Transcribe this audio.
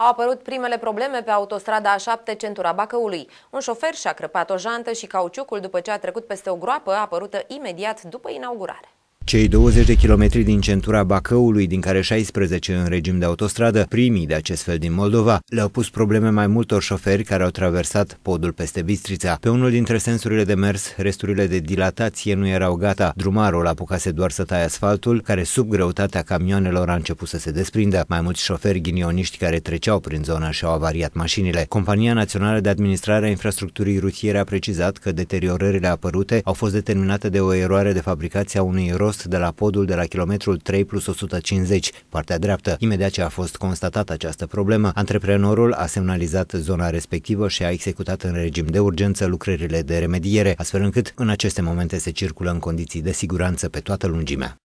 Au apărut primele probleme pe autostrada A7, centura Bacăului. Un șofer și-a crăpat o jantă și cauciucul după ce a trecut peste o groapă apărută imediat după inaugurare. Cei 20 de kilometri din centura Bacăului, din care 16 în regim de autostradă, primii de acest fel din Moldova, le-au pus probleme mai multor șoferi care au traversat podul peste Bistrița. Pe unul dintre sensurile de mers, resturile de dilatație nu erau gata. Drumarul apucase doar să taie asfaltul, care sub greutatea camioanelor a început să se desprindă. Mai mulți șoferi ghinioniști care treceau prin zonă și-au avariat mașinile. Compania Națională de Administrare a Infrastructurii Rutiere a precizat că deteriorările apărute au fost determinate de o eroare de fabricație a unui rost fost de la podul de la kilometrul 3 plus 150, partea dreaptă. Imediat ce a fost constatată această problemă, antreprenorul a semnalizat zona respectivă și a executat în regim de urgență lucrările de remediere, astfel încât în aceste momente se circulă în condiții de siguranță pe toată lungimea.